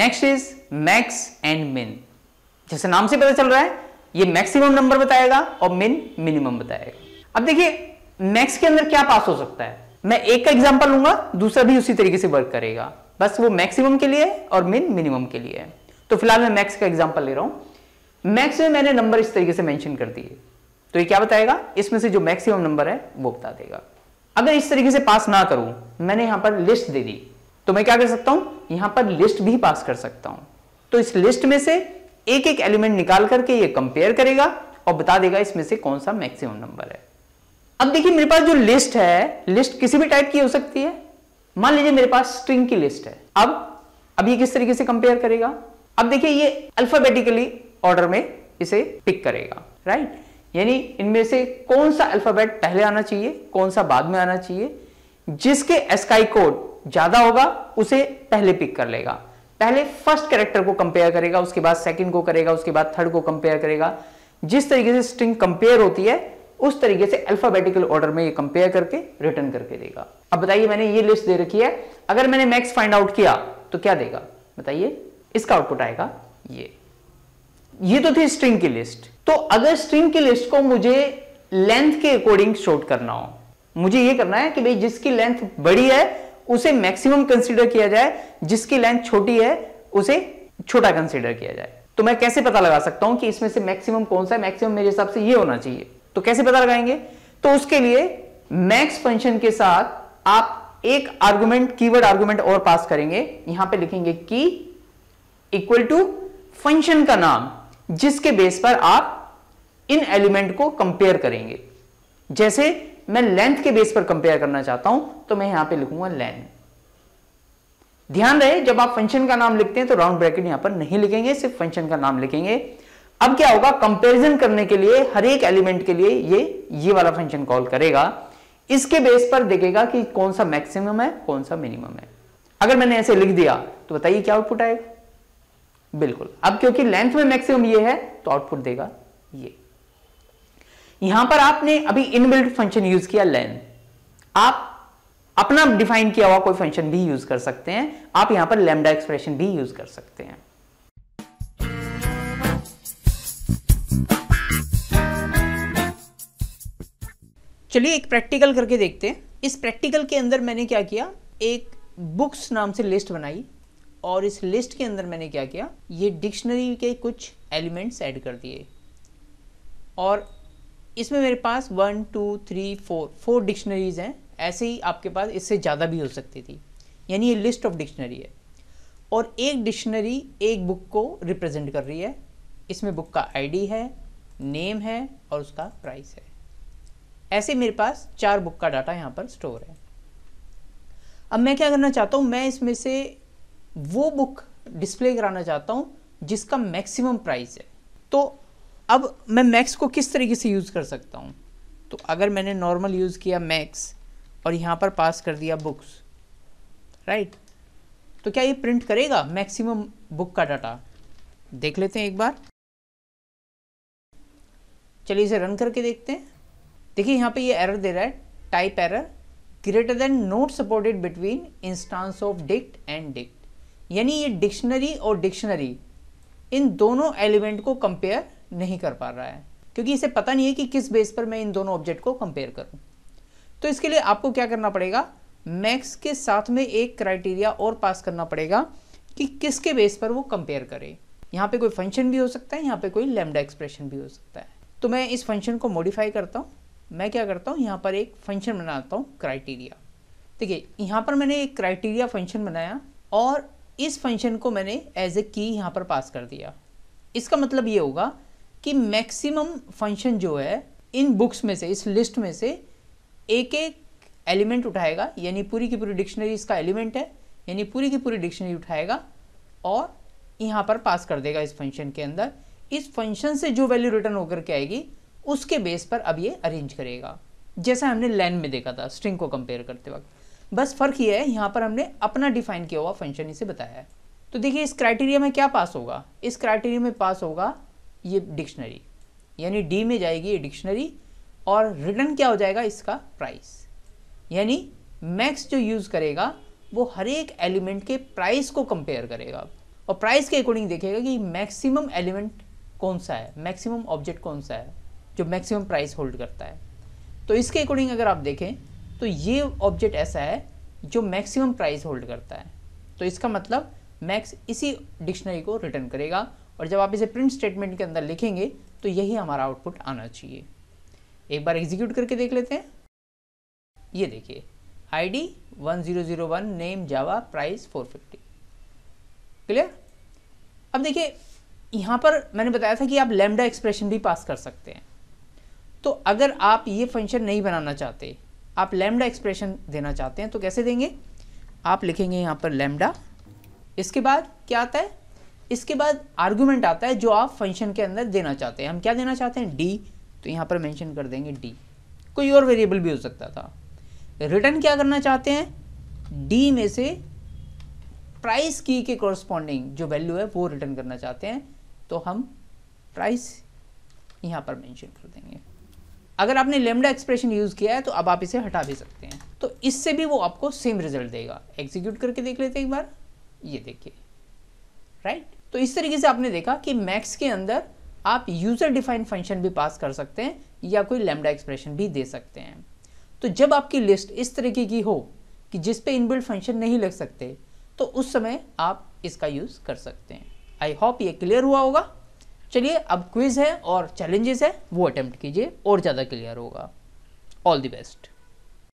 next is max and मिन जैसे नाम से पता चल रहा है ये मैक्सिमम नंबर बताएगा और मिन मिनिमम बताएगा अब देखिए मैक्स के अंदर क्या पास हो सकता है मैं एक का एग्जाम्पल लूंगा दूसरा भी उसी तरीके से वर्क करेगा बस वो मैक्सिमम के लिए और मिन मिनिमम के लिए है तो फिलहाल मैं मैक्स का एग्जाम्पल ले रहा हूं मैक्स में मैंने नंबर इस तरीके से मैंशन कर दिए तो ये क्या बताएगा इसमें से जो मैक्सिमम नंबर है वो बता देगा अगर इस तरीके से पास ना करूं मैंने यहां पर लिस्ट दे दी तो मैं क्या कर सकता हूं यहां पर लिस्ट भी पास कर सकता हूं तो इस लिस्ट में से एक एक एलिमेंट निकाल करके ये कंपेयर करेगा और बता देगा इसमें से कौन सा मैक्सिमम नंबर है अब देखिए मेरे पास जो लिस्ट है लिस्ट किसी भी टाइप की हो सकती है मान लीजिए मेरे पास स्ट्रिंग की लिस्ट है अब अब ये किस तरीके से कंपेयर करेगा अब देखिए ये अल्फाबेटिकली ऑर्डर में इसे पिक करेगा राइट यानी इनमें से कौन सा अल्फाबेट पहले आना चाहिए कौन सा बाद में आना चाहिए जिसके एस्काई कोड ज्यादा होगा उसे पहले पिक कर लेगा पहले फर्स्ट कैरेक्टर को कंपेयर करेगा उसके बाद सेकंड को करेगा उसके बाद थर्ड को कंपेयर करेगा जिस तरीके से स्ट्रिंग कंपेयर होती है उस तरीके से अल्फाबेटिकल ऑर्डर में ये कंपेयर करके रिटर्न करके देगा अब बताइए मैंने ये लिस्ट दे रखी है अगर मैंने मैक्स फाइंड आउट किया तो क्या देगा बताइए इसका आउटपुट आएगा ये ये तो थी स्ट्रिंग की लिस्ट तो अगर स्ट्रिंग की लिस्ट को मुझे लेंथ के अकॉर्डिंग शॉर्ट करना हो मुझे ये करना है कि भाई जिसकी लेंथ बड़ी है उसे मैक्सिमम कंसीडर किया जाए जिसकी लेंथ छोटी है उसे छोटा कंसीडर किया जाए तो मैं कैसे पता लगा सकता हूं कि इसमें से मैक्सिमम कौन सा है मैक्सिमम मेरे हिसाब से ये होना चाहिए तो कैसे पता लगाएंगे तो उसके लिए मैक्स फंक्शन के साथ आप एक आर्गुमेंट कीवर्ड आर्गुमेंट और पास करेंगे यहां पे लिखेंगे की इक्वल टू फंक्शन का नाम जिसके बेस पर आप इन एलिमेंट को कंपेयर करेंगे जैसे मैं लेंथ के बेस पर कंपेयर करना चाहता हूं तो मैं यहां पे लिखूंगा लेन ध्यान रहे जब आप फंक्शन का नाम लिखते हैं तो राउंड ब्रैकेट यहां पर नहीं लिखेंगे सिर्फ फंक्शन का नाम लिखेंगे अब क्या होगा कंपेरिजन करने के लिए हर एक एलिमेंट के लिए ये ये वाला फंक्शन कॉल करेगा इसके बेस पर देखेगा कि कौन सा मैक्सिमम है कौन सा मिनिमम है अगर मैंने ऐसे लिख दिया तो बताइए क्या आउटपुट आएगा बिल्कुल अब क्योंकि लेंथ में मैक्सिमम ये है तो आउटपुट देगा ये यहां पर आपने अभी इनबिल्ट फंक्शन यूज किया लेन आप अपना डिफाइन किया हुआ कोई फंक्शन भी यूज कर सकते हैं आप यहां पर लेमडा एक्सप्रेशन भी यूज कर सकते हैं चलिए एक प्रैक्टिकल करके देखते हैं इस प्रैक्टिकल के अंदर मैंने क्या किया एक बुक्स नाम से लिस्ट बनाई और इस लिस्ट के अंदर मैंने क्या किया ये डिक्शनरी के कुछ एलिमेंट्स ऐड कर दिए और इसमें मेरे पास one two three four four dictionaries हैं ऐसे ही आपके पास इससे ज़्यादा भी हो सकती थी यानी ये लिस्ट ऑफ डिक्शनरी है और एक डिक्शनरी एक बुक को रिप्रेजेंट कर रही है इसमें बुक का आईडी है नेम है और उसका प्राइस है ऐसे मेरे पास चार बुक का डाटा यहाँ पर स्टोर है अब मैं क्या करना चाहता हूँ मैं इसमें से वो बुक डिस्प्ले कराना चाहता हूँ जिसका मैक्सिमम प्राइस है तो अब मैं मैक्स को किस तरीके से यूज़ कर सकता हूँ तो अगर मैंने नॉर्मल यूज़ किया मैक्स और यहाँ पर पास कर दिया बुक्स राइट तो क्या ये प्रिंट करेगा मैक्सिमम बुक का डाटा देख लेते हैं एक बार चलिए इसे रन करके देखते हैं देखिए यहाँ पे ये एरर दे रहा है type error greater than not supported between instance of dict and dict यानी ये डिक्शनरी और डिक्शनरी इन दोनों एलिमेंट को कंपेयर नहीं कर पा रहा है क्योंकि इसे पता नहीं है कि किस बेस पर मैं इन दोनों ऑब्जेक्ट को कंपेयर करूं तो इसके लिए आपको क्या करना पड़ेगा मैक्स के साथ में एक क्राइटेरिया और पास करना पड़ेगा कि किसके बेस पर वो कंपेयर करे यहाँ पे कोई फंक्शन भी हो सकता है यहाँ पे कोई लेमडा एक्सप्रेशन भी हो सकता है तो मैं इस फंक्शन को मॉडिफाई करता हूँ मैं क्या करता हूँ यहाँ पर एक फंक्शन बनाता हूँ क्राइटेरिया देखिए यहाँ पर मैंने एक क्राइटेरिया फंक्शन बनाया और इस फंक्शन को मैंने एज ए की यहाँ पर पास कर दिया इसका मतलब ये होगा कि मैक्सिमम फंक्शन जो है इन बुक्स में से इस लिस्ट में से एक एक एलिमेंट उठाएगा यानी पूरी की पूरी डिक्शनरी इसका एलिमेंट है यानी पूरी की पूरी डिक्शनरी उठाएगा और यहाँ पर पास कर देगा इस फंक्शन के अंदर इस फंक्शन से जो वैल्यू रिटर्न होकर के आएगी उसके बेस पर अब ये अरेंज करेगा जैसा हमने लैन में देखा था स्ट्रिंग को कंपेयर करते वक्त बस फर्क ये है यहाँ पर हमने अपना डिफाइन किया हुआ फंक्शन इसे बताया है तो देखिए इस क्राइटेरिया में क्या पास होगा इस क्राइटेरिया में पास होगा ये डिक्शनरी यानी डी में जाएगी ये डिक्शनरी और रिटर्न क्या हो जाएगा इसका प्राइस यानी मैक्स जो यूज़ करेगा वो हर एक एलिमेंट के प्राइस को कंपेयर करेगा और प्राइस के अकॉर्डिंग देखेगा कि मैक्सिमम एलिमेंट कौन सा है मैक्सिमम ऑब्जेक्ट कौन सा है जो मैक्सिमम प्राइस होल्ड करता है तो इसके अकॉर्डिंग अगर आप देखें तो ये ऑब्जेक्ट ऐसा है जो मैक्सिमम प्राइस होल्ड करता है तो इसका मतलब मैक्स इसी डिक्शनरी को रिटर्न करेगा और जब आप इसे प्रिंट स्टेटमेंट के अंदर लिखेंगे तो यही हमारा आउटपुट आना चाहिए एक बार एग्जीक्यूट करके देख लेते हैं ये देखिए zero one name Java price 450 clear अब देखिए यहाँ पर मैंने बताया था कि आप लेमडा एक्सप्रेशन भी पास कर सकते हैं तो अगर आप ये फंक्शन नहीं बनाना चाहते आप लेमडा एक्सप्रेशन देना चाहते हैं तो कैसे देंगे आप लिखेंगे यहाँ पर लेमडा इसके बाद क्या आता है इसके बाद आर्गूमेंट आता है जो आप फंक्शन के अंदर देना चाहते हैं हम क्या देना चाहते हैं डी तो यहाँ पर मैंशन कर देंगे डी कोई और वेरिएबल भी हो सकता था रिटर्न क्या करना चाहते हैं डी में से प्राइस की के कॉरस्पॉन्डिंग जो वैल्यू है वो रिटर्न करना चाहते हैं तो हम प्राइस यहाँ पर मेंशन कर देंगे अगर आपने लेमडा एक्सप्रेशन यूज़ किया है तो अब आप इसे हटा भी सकते हैं तो इससे भी वो आपको सेम रिजल्ट देगा एग्जीक्यूट करके देख लेते हैं एक बार ये देखिए राइट तो इस तरीके से आपने देखा कि मैक्स के अंदर आप यूज़र डिफाइन फंक्शन भी पास कर सकते हैं या कोई लेमडा एक्सप्रेशन भी दे सकते हैं तो जब आपकी लिस्ट इस तरीके की हो कि जिस पे इनबिल्ट फंक्शन नहीं लग सकते तो उस समय आप इसका यूज़ कर सकते हैं आई होप ये क्लियर हुआ होगा चलिए अब क्विज़ है और चैलेंजेस है वो अटैम्प्ट कीजिए और ज़्यादा क्लियर होगा ऑल द बेस्ट